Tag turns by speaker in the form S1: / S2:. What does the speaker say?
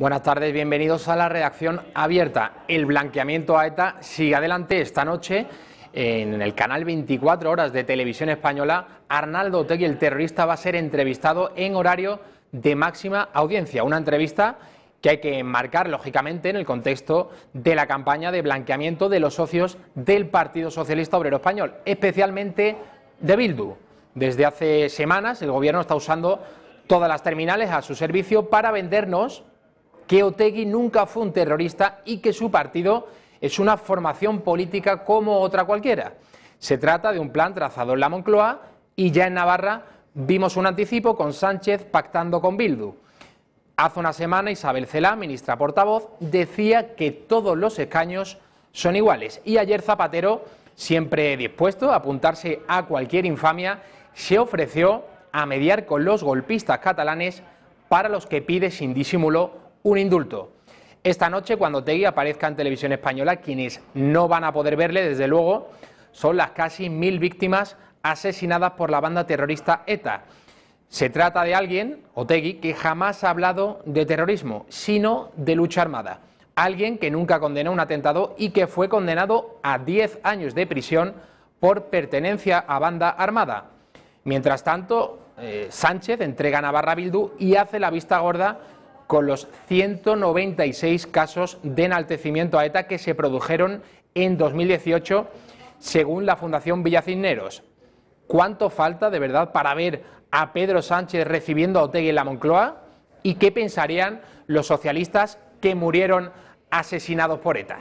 S1: Buenas tardes, bienvenidos a la redacción abierta. El blanqueamiento a ETA sigue adelante esta noche. En el canal 24 Horas de Televisión Española, Arnaldo Otegui, el terrorista, va a ser entrevistado en horario de máxima audiencia. Una entrevista que hay que enmarcar, lógicamente, en el contexto de la campaña de blanqueamiento de los socios del Partido Socialista Obrero Español, especialmente de Bildu. Desde hace semanas el Gobierno está usando todas las terminales a su servicio para vendernos que Otegui nunca fue un terrorista y que su partido es una formación política como otra cualquiera. Se trata de un plan trazado en la Moncloa y ya en Navarra vimos un anticipo con Sánchez pactando con Bildu. Hace una semana Isabel Cela, ministra portavoz, decía que todos los escaños son iguales y ayer Zapatero, siempre dispuesto a apuntarse a cualquier infamia, se ofreció a mediar con los golpistas catalanes para los que pide sin disimulo un indulto. Esta noche, cuando Tegui aparezca en televisión española, quienes no van a poder verle, desde luego, son las casi mil víctimas asesinadas por la banda terrorista ETA. Se trata de alguien, Otegui, que jamás ha hablado de terrorismo, sino de lucha armada. Alguien que nunca condenó un atentado y que fue condenado a 10 años de prisión por pertenencia a banda armada. Mientras tanto, eh, Sánchez entrega Navarra Bildu y hace la vista gorda con los 196 casos de enaltecimiento a ETA que se produjeron en 2018, según la Fundación Villacisneros. ¿Cuánto falta de verdad para ver a Pedro Sánchez recibiendo a Otegui en la Moncloa? ¿Y qué pensarían los socialistas que murieron asesinados por ETA?